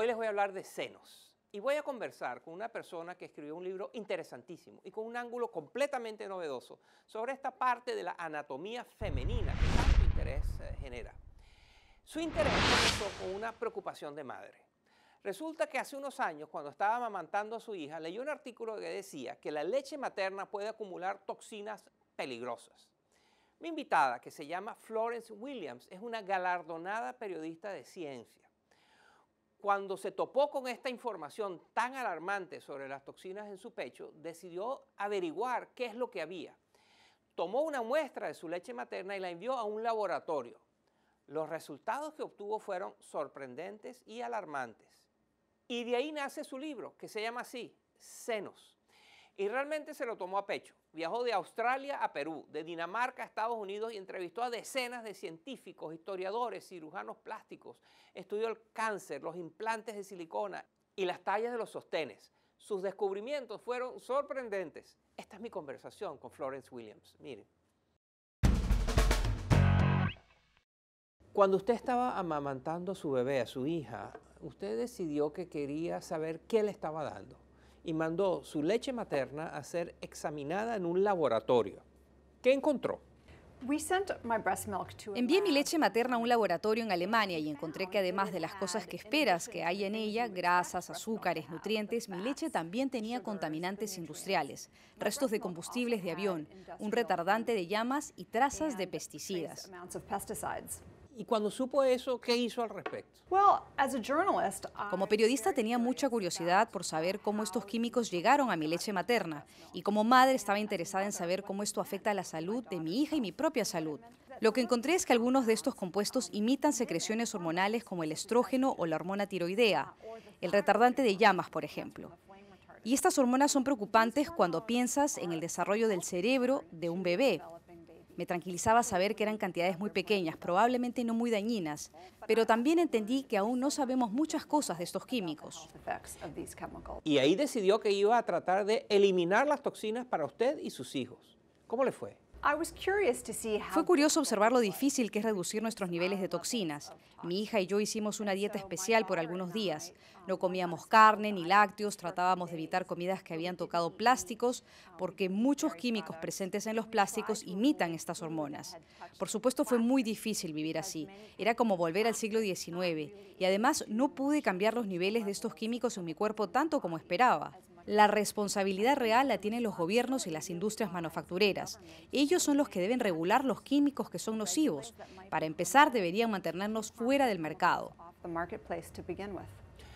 Hoy les voy a hablar de senos y voy a conversar con una persona que escribió un libro interesantísimo y con un ángulo completamente novedoso sobre esta parte de la anatomía femenina que tanto interés eh, genera. Su interés comenzó con una preocupación de madre. Resulta que hace unos años, cuando estaba amamantando a su hija, leyó un artículo que decía que la leche materna puede acumular toxinas peligrosas. Mi invitada, que se llama Florence Williams, es una galardonada periodista de ciencia cuando se topó con esta información tan alarmante sobre las toxinas en su pecho, decidió averiguar qué es lo que había. Tomó una muestra de su leche materna y la envió a un laboratorio. Los resultados que obtuvo fueron sorprendentes y alarmantes. Y de ahí nace su libro, que se llama así, Senos, y realmente se lo tomó a pecho. Viajó de Australia a Perú, de Dinamarca a Estados Unidos y entrevistó a decenas de científicos, historiadores, cirujanos plásticos. Estudió el cáncer, los implantes de silicona y las tallas de los sostenes. Sus descubrimientos fueron sorprendentes. Esta es mi conversación con Florence Williams. Miren. Cuando usted estaba amamantando a su bebé, a su hija, usted decidió que quería saber qué le estaba dando y mandó su leche materna a ser examinada en un laboratorio. ¿Qué encontró? Envié mi leche materna a un laboratorio en Alemania y encontré que además de las cosas que esperas que hay en ella, grasas, azúcares, nutrientes, mi leche también tenía contaminantes industriales, restos de combustibles de avión, un retardante de llamas y trazas de pesticidas. Y cuando supo eso, ¿qué hizo al respecto? Como periodista tenía mucha curiosidad por saber cómo estos químicos llegaron a mi leche materna y como madre estaba interesada en saber cómo esto afecta a la salud de mi hija y mi propia salud. Lo que encontré es que algunos de estos compuestos imitan secreciones hormonales como el estrógeno o la hormona tiroidea, el retardante de llamas, por ejemplo. Y estas hormonas son preocupantes cuando piensas en el desarrollo del cerebro de un bebé, me tranquilizaba saber que eran cantidades muy pequeñas, probablemente no muy dañinas, pero también entendí que aún no sabemos muchas cosas de estos químicos. Y ahí decidió que iba a tratar de eliminar las toxinas para usted y sus hijos. ¿Cómo le fue? Fue curioso observar lo difícil que es reducir nuestros niveles de toxinas. Mi hija y yo hicimos una dieta especial por algunos días. No comíamos carne ni lácteos, tratábamos de evitar comidas que habían tocado plásticos, porque muchos químicos presentes en los plásticos imitan estas hormonas. Por supuesto fue muy difícil vivir así. Era como volver al siglo XIX. Y además no pude cambiar los niveles de estos químicos en mi cuerpo tanto como esperaba. La responsabilidad real la tienen los gobiernos y las industrias manufactureras. Ellos son los que deben regular los químicos que son nocivos. Para empezar, deberían mantenernos fuera del mercado.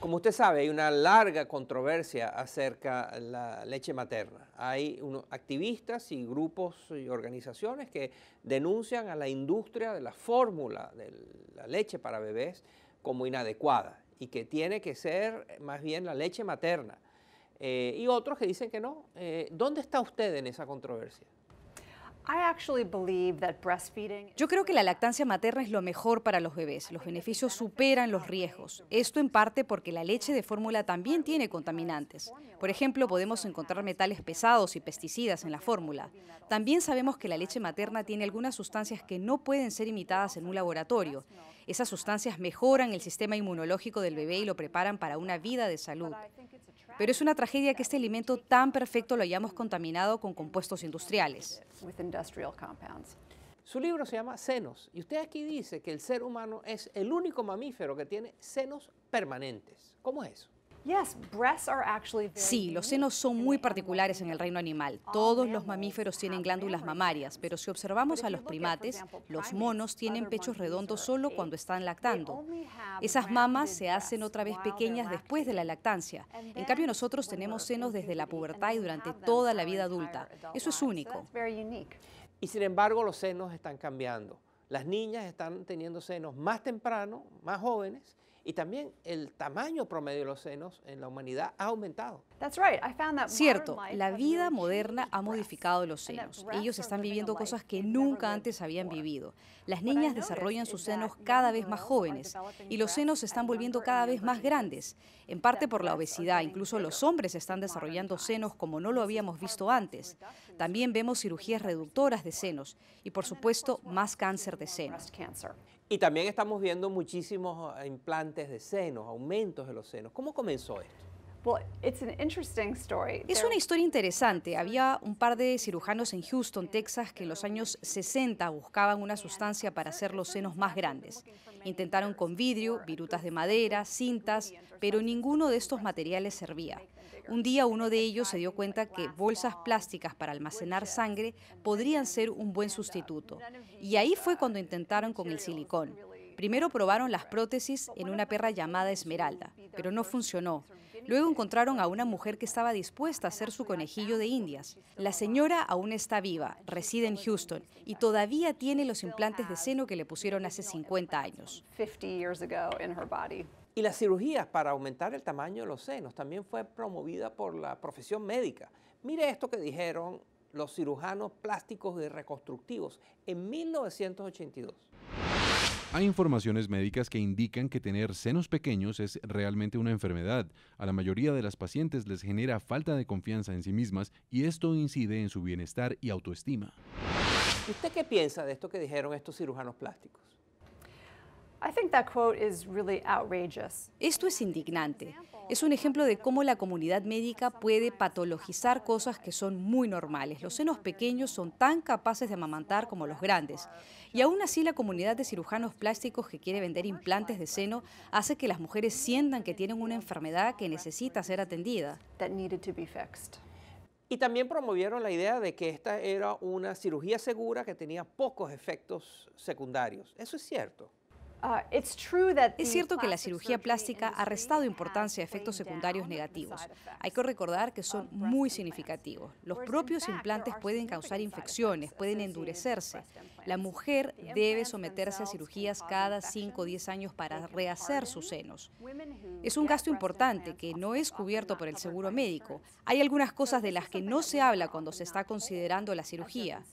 Como usted sabe, hay una larga controversia acerca de la leche materna. Hay activistas y grupos y organizaciones que denuncian a la industria de la fórmula de la leche para bebés como inadecuada y que tiene que ser más bien la leche materna eh, y otros que dicen que no. Eh, ¿Dónde está usted en esa controversia? Yo creo que la lactancia materna es lo mejor para los bebés. Los beneficios superan los riesgos. Esto en parte porque la leche de fórmula también tiene contaminantes. Por ejemplo, podemos encontrar metales pesados y pesticidas en la fórmula. También sabemos que la leche materna tiene algunas sustancias que no pueden ser imitadas en un laboratorio. Esas sustancias mejoran el sistema inmunológico del bebé y lo preparan para una vida de salud. Pero es una tragedia que este alimento tan perfecto lo hayamos contaminado con compuestos industriales. Su libro se llama Senos y usted aquí dice que el ser humano es el único mamífero que tiene senos permanentes. ¿Cómo es eso? Sí, los senos son muy particulares en el reino animal. Todos los mamíferos tienen glándulas mamarias, pero si observamos a los primates, los monos tienen pechos redondos solo cuando están lactando. Esas mamas se hacen otra vez pequeñas después de la lactancia. En cambio, nosotros tenemos senos desde la pubertad y durante toda la vida adulta. Eso es único. Y sin embargo, los senos están cambiando. Las niñas están teniendo senos más temprano, más jóvenes, y también el tamaño promedio de los senos en la humanidad ha aumentado. Cierto, la vida moderna ha modificado los senos. Ellos están viviendo cosas que nunca antes habían vivido. Las niñas desarrollan sus senos cada vez más jóvenes y los senos se están volviendo cada vez más grandes, en parte por la obesidad. Incluso los hombres están desarrollando senos como no lo habíamos visto antes. También vemos cirugías reductoras de senos y, por supuesto, más cáncer de senos. Y también estamos viendo muchísimos eh, implantes de senos, aumentos de los senos. ¿Cómo comenzó esto? Es una historia interesante. Había un par de cirujanos en Houston, Texas, que en los años 60 buscaban una sustancia para hacer los senos más grandes. Intentaron con vidrio, virutas de madera, cintas, pero ninguno de estos materiales servía. Un día uno de ellos se dio cuenta que bolsas plásticas para almacenar sangre podrían ser un buen sustituto. Y ahí fue cuando intentaron con el silicón. Primero probaron las prótesis en una perra llamada Esmeralda, pero no funcionó. Luego encontraron a una mujer que estaba dispuesta a ser su conejillo de indias. La señora aún está viva, reside en Houston y todavía tiene los implantes de seno que le pusieron hace 50 años. Y las cirugías para aumentar el tamaño de los senos también fue promovida por la profesión médica. Mire esto que dijeron los cirujanos plásticos y reconstructivos en 1982. Hay informaciones médicas que indican que tener senos pequeños es realmente una enfermedad. A la mayoría de las pacientes les genera falta de confianza en sí mismas y esto incide en su bienestar y autoestima. ¿Usted qué piensa de esto que dijeron estos cirujanos plásticos? Esto es indignante. Es un ejemplo de cómo la comunidad médica puede patologizar cosas que son muy normales. Los senos pequeños son tan capaces de amamantar como los grandes. Y aún así la comunidad de cirujanos plásticos que quiere vender implantes de seno hace que las mujeres sientan que tienen una enfermedad que necesita ser atendida. Y también promovieron la idea de que esta era una cirugía segura que tenía pocos efectos secundarios. Eso es cierto. Ah, es cierto que la cirugía plástica ha restado importancia a efectos secundarios negativos. Hay que recordar que son muy significativos. Los propios implantes pueden causar infecciones, pueden endurecerse. La mujer debe someterse a cirugías cada 5 o 10 años para rehacer sus senos. Es un gasto importante que no es cubierto por el seguro médico. Hay algunas cosas de las que no se habla cuando se está considerando la cirugía.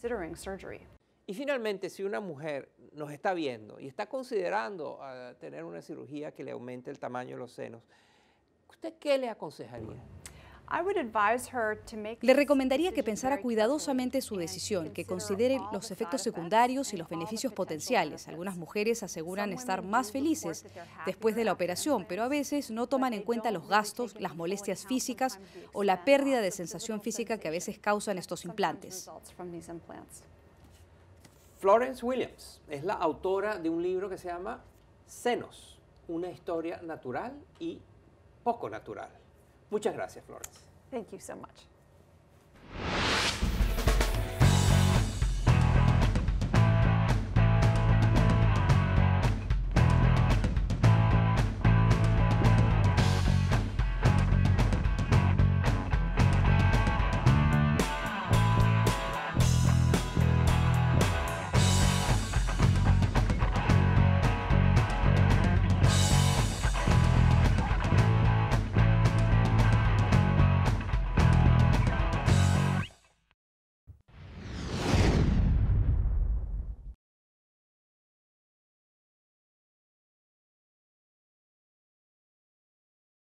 Y finalmente, si una mujer nos está viendo y está considerando ah, tener una cirugía que le aumente el tamaño de los senos, ¿usted qué le aconsejaría? Le recomendaría que pensara cuidadosamente su decisión, que considere los efectos secundarios y los beneficios potenciales. Algunas mujeres aseguran estar más felices después de la operación, pero a veces no toman en cuenta los gastos, las molestias físicas o la pérdida de sensación física que a veces causan estos implantes. Florence Williams es la autora de un libro que se llama Senos, una historia natural y poco natural. Muchas gracias, Florence. Thank you so much.